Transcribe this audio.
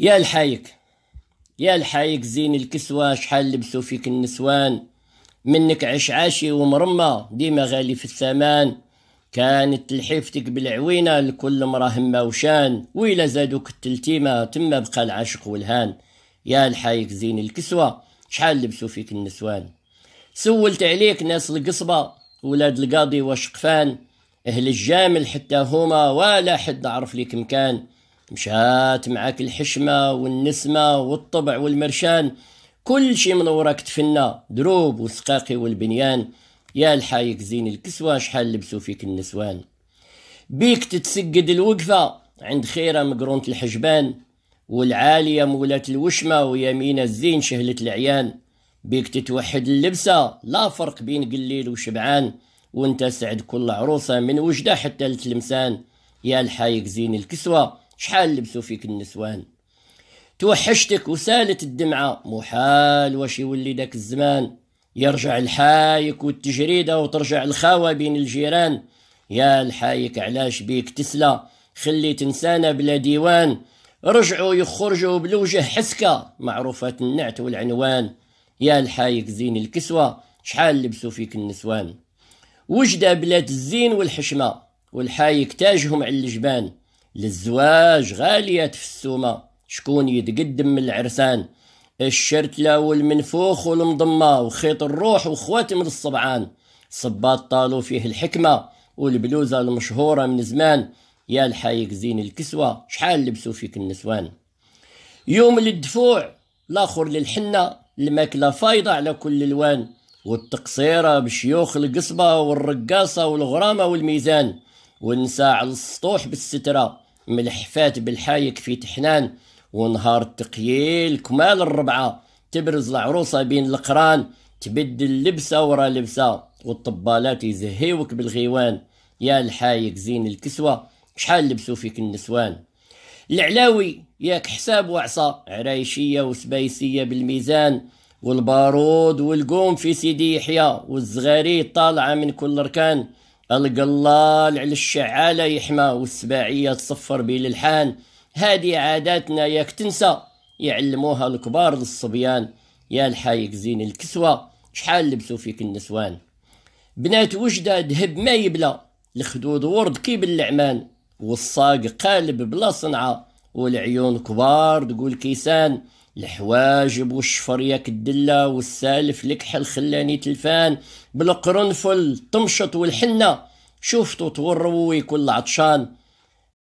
يا الحايك يا الحايك زين الكسوة شحال لبسو فيك النسوان منك عشعاشي ومرمى ديما غالي في الثمان كانت لحيفتك بالعوينة لكل مرة هما وشان ويلا زادوك التلتيمة تما بقى العاشق والهان يا الحايك زين الكسوة شحال لبسو فيك النسوان سولت عليك ناس القصبة ولاد القاضي وشقفان اهل الجامل حتى هما ولا حد عرف ليك مكان مشات معاك الحشمة والنسمة والطبع والمرشان كل شي من وراك تفنى دروب وسقاقي والبنيان يا الحايك زين الكسوة شحال لبسو فيك النسوان بيك تتسقد الوقفة عند خيرة مقرونة الحجبان والعالية مولاة الوشمة ويمين الزين شهلة العيان بيك تتوحد اللبسة لا فرق بين قليل وشبعان وانت سعد كل عروسة من وجدة حتى لتلمسان يا الحايك زين الكسوة شحال لبسوا فيك النسوان توحشتك وسالت الدمعة محال واش يولي داك الزمان يرجع الحايك والتجريدة وترجع الخاوة بين الجيران يا الحايك علاش بيك تسلى خلي تنسانا بلا ديوان رجعوا يخرجوا بالوجه حسكة معروفة النعت والعنوان يا الحايك زين الكسوة شحال لبسوا فيك النسوان وجدة بلاد الزين والحشمة والحايك تاجهم على الجبان للزواج غالية في السومة شكون يتقدم من العرسان الشرتلة والمنفوخ والمضمة وخيط الروح وخواتم من الصبعان صباط طالو فيه الحكمة والبلوزة المشهورة من زمان يا الحايك زين الكسوة شحال لبسوا فيك النسوان يوم للدفوع لاخر للحنة الماكلة فايضة على كل الوان والتقصيرة بشيوخ القصبة والرقاصة والغرامة والميزان ونساع السطوح بالسترة ملحفات بالحايك في تحنان ونهار التقييل كمال الربعة تبرز العروسة بين القران تبدل لبسة ورا لبسة والطبالات يزهيوك بالغيوان يا الحايك زين الكسوة شحال لبسو فيك النسوان العلاوي ياك حساب وعصا عرايشية وسبايسية بالميزان والبارود والقوم في سيدي يحيى والزغاري طالعة من كل ركان القلال على الشعالة يحمى والسباعية تصفر الحان هادي عاداتنا ياك تنسى يعلموها الكبار للصبيان يا الحايك زين الكسوة شحال لبسوا فيك النسوان بنات وجدة ذهب ما يبلى الخدود ورد كيب العمان والصاق قالب بلا صنعة والعيون كبار تقول كيسان الحواجب والشفر ياك الدلة والسالف الكحل خلاني تلفان بالقرنفل طمشط والحنة شفتو تورو كل عطشان